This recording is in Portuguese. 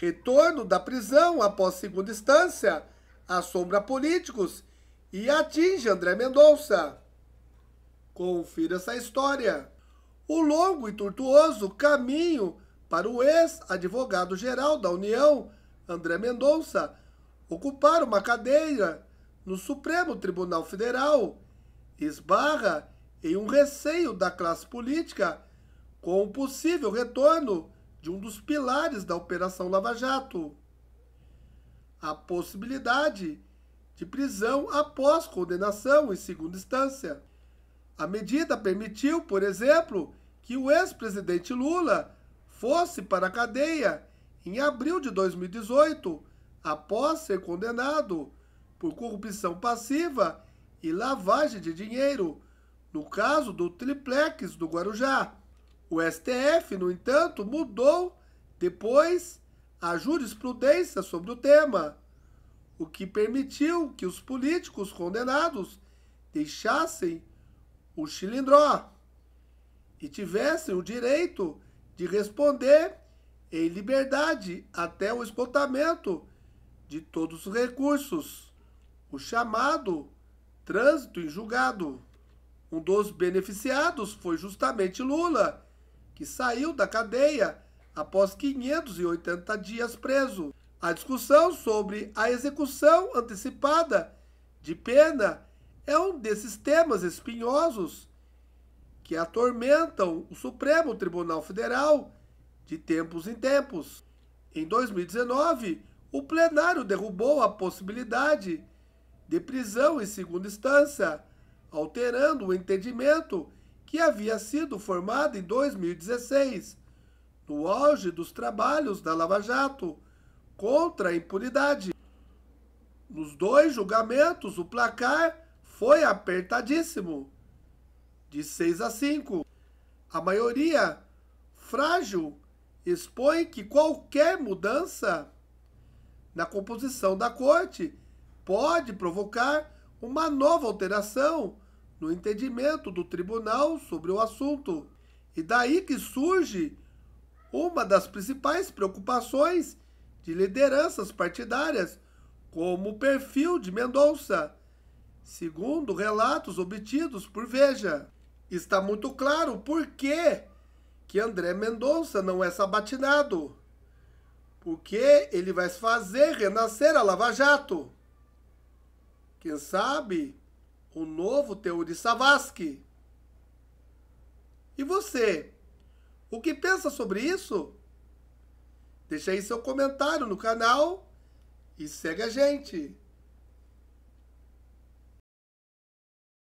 retorno da prisão após segunda instância, assombra políticos e atinge André Mendonça. Confira essa história. O longo e tortuoso caminho para o ex-advogado-geral da União, André Mendonça, ocupar uma cadeira no Supremo Tribunal Federal esbarra em um receio da classe política com o possível retorno de um dos pilares da Operação Lava Jato: a possibilidade de prisão após condenação em segunda instância. A medida permitiu, por exemplo, que o ex-presidente Lula fosse para a cadeia em abril de 2018, após ser condenado por corrupção passiva e lavagem de dinheiro, no caso do triplex do Guarujá. O STF, no entanto, mudou depois a jurisprudência sobre o tema, o que permitiu que os políticos condenados deixassem o chilindró e tivessem o direito de responder em liberdade até o esgotamento de todos os recursos, o chamado trânsito em julgado. Um dos beneficiados foi justamente Lula que saiu da cadeia após 580 dias preso. A discussão sobre a execução antecipada de pena é um desses temas espinhosos que atormentam o Supremo Tribunal Federal de tempos em tempos. Em 2019, o plenário derrubou a possibilidade de prisão em segunda instância, alterando o entendimento que havia sido formada em 2016, no auge dos trabalhos da Lava Jato, contra a impunidade. Nos dois julgamentos, o placar foi apertadíssimo, de 6 a 5. A maioria, frágil, expõe que qualquer mudança na composição da corte pode provocar uma nova alteração no entendimento do tribunal sobre o assunto. E daí que surge uma das principais preocupações de lideranças partidárias, como o perfil de Mendonça. Segundo relatos obtidos por Veja, está muito claro por que que André Mendonça não é sabatinado. Porque ele vai fazer renascer a Lava Jato. Quem sabe o novo teor Savaski. Savasky. E você, o que pensa sobre isso? Deixe aí seu comentário no canal e segue a gente.